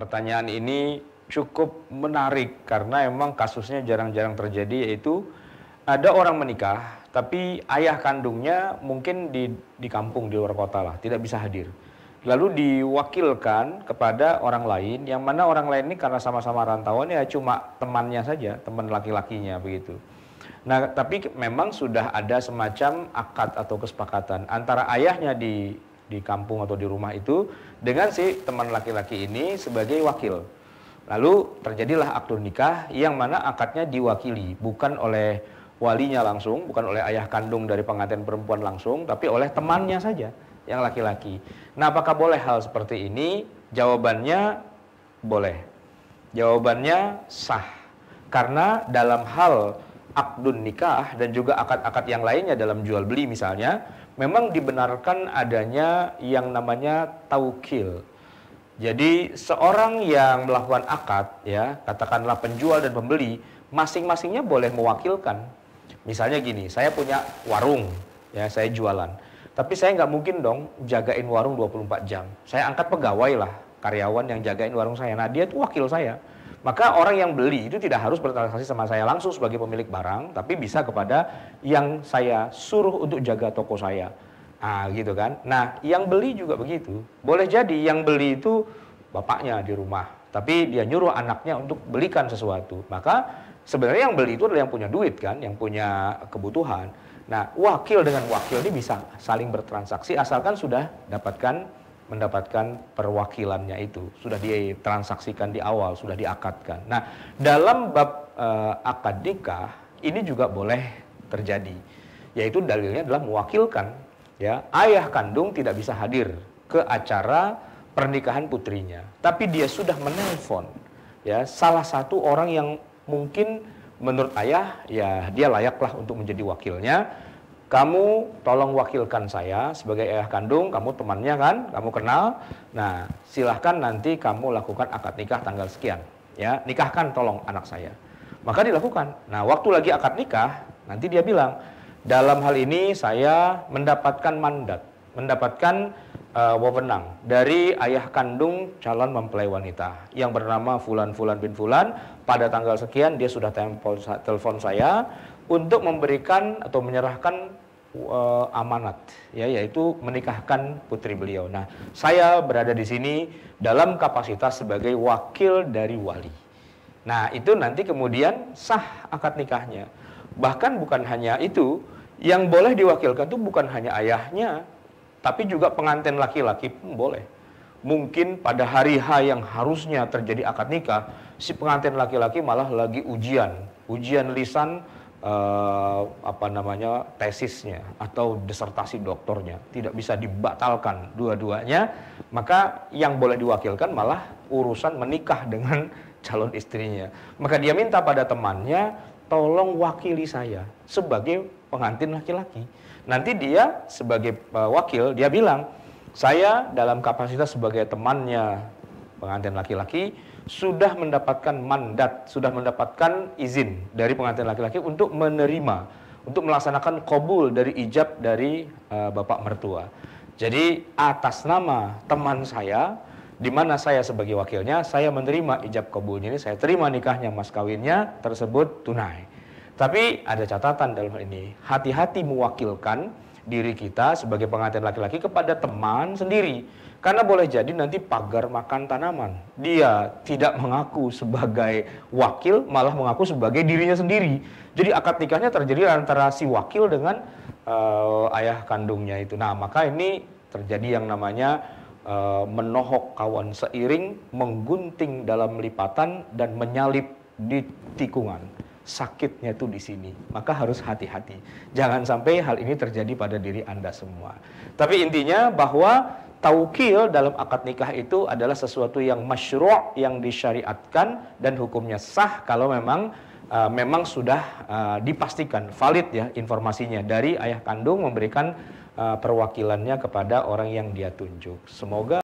Pertanyaan ini cukup menarik karena emang kasusnya jarang-jarang terjadi yaitu ada orang menikah tapi ayah kandungnya mungkin di di kampung di luar kota lah tidak bisa hadir lalu diwakilkan kepada orang lain yang mana orang lain ini karena sama-sama rantauan ya cuma temannya saja teman laki-lakinya begitu nah tapi memang sudah ada semacam akad atau kesepakatan antara ayahnya di di kampung atau di rumah itu dengan si teman laki-laki ini sebagai wakil. Lalu terjadilah akad nikah yang mana akadnya diwakili bukan oleh walinya langsung, bukan oleh ayah kandung dari pengantin perempuan langsung, tapi oleh temannya saja yang laki-laki. Nah, apakah boleh hal seperti ini? Jawabannya boleh. Jawabannya sah. Karena dalam hal akdun nikah dan juga akad-akad yang lainnya dalam jual beli misalnya, memang dibenarkan adanya yang namanya taukil. Jadi seorang yang melakukan akad ya, katakanlah penjual dan pembeli, masing-masingnya boleh mewakilkan. Misalnya gini, saya punya warung, ya saya jualan. Tapi saya nggak mungkin dong jagain warung 24 jam. Saya angkat pegawai lah, karyawan yang jagain warung saya. Nah dia tuh wakil saya maka orang yang beli itu tidak harus bertransaksi sama saya langsung sebagai pemilik barang, tapi bisa kepada yang saya suruh untuk jaga toko saya. Nah, gitu kan. Nah, yang beli juga begitu. Boleh jadi yang beli itu bapaknya di rumah, tapi dia nyuruh anaknya untuk belikan sesuatu. Maka sebenarnya yang beli itu adalah yang punya duit kan, yang punya kebutuhan. Nah, wakil dengan wakil ini bisa saling bertransaksi asalkan sudah dapatkan mendapatkan perwakilannya itu sudah ditransaksikan di awal sudah diakadkan. Nah dalam bab uh, eh, akad nikah ini juga boleh terjadi yaitu dalilnya adalah mewakilkan ya ayah kandung tidak bisa hadir ke acara pernikahan putrinya tapi dia sudah menelpon ya salah satu orang yang mungkin menurut ayah ya dia layaklah untuk menjadi wakilnya kamu tolong wakilkan saya sebagai ayah kandung, kamu temannya kan, kamu kenal. Nah, silahkan nanti kamu lakukan akad nikah tanggal sekian. Ya, nikahkan tolong anak saya. Maka dilakukan. Nah, waktu lagi akad nikah, nanti dia bilang, dalam hal ini saya mendapatkan mandat, mendapatkan uh, wewenang dari ayah kandung calon mempelai wanita yang bernama Fulan Fulan bin Fulan. Pada tanggal sekian dia sudah telepon saya untuk memberikan atau menyerahkan uh, amanat ya yaitu menikahkan putri beliau. Nah, saya berada di sini dalam kapasitas sebagai wakil dari wali. Nah, itu nanti kemudian sah akad nikahnya. Bahkan bukan hanya itu, yang boleh diwakilkan itu bukan hanya ayahnya, tapi juga pengantin laki-laki pun boleh. Mungkin pada hari H yang harusnya terjadi akad nikah, si pengantin laki-laki malah lagi ujian, ujian lisan uh, apa namanya tesisnya atau disertasi doktornya tidak bisa dibatalkan dua-duanya maka yang boleh diwakilkan malah urusan menikah dengan calon istrinya maka dia minta pada temannya tolong wakili saya sebagai pengantin laki-laki nanti dia sebagai eh, wakil dia bilang saya dalam kapasitas sebagai temannya pengantin laki-laki sudah mendapatkan mandat, sudah mendapatkan izin dari pengantin laki-laki untuk menerima, untuk melaksanakan kobul dari ijab dari uh, bapak mertua. Jadi atas nama teman saya, di mana saya sebagai wakilnya, saya menerima ijab kobulnya ini, saya terima nikahnya, mas kawinnya tersebut tunai. Tapi ada catatan dalam hal ini, hati-hati mewakilkan diri kita sebagai pengantin laki-laki kepada teman sendiri. Karena boleh jadi nanti pagar makan tanaman. Dia tidak mengaku sebagai wakil, malah mengaku sebagai dirinya sendiri. Jadi akad nikahnya terjadi antara si wakil dengan uh, ayah kandungnya itu. Nah, maka ini terjadi yang namanya uh, menohok kawan seiring, menggunting dalam lipatan dan menyalip di tikungan sakitnya itu di sini. Maka harus hati-hati. Jangan sampai hal ini terjadi pada diri Anda semua. Tapi intinya bahwa taukil dalam akad nikah itu adalah sesuatu yang masyru' yang disyariatkan dan hukumnya sah kalau memang uh, memang sudah uh, dipastikan valid ya informasinya dari ayah kandung memberikan uh, perwakilannya kepada orang yang dia tunjuk. Semoga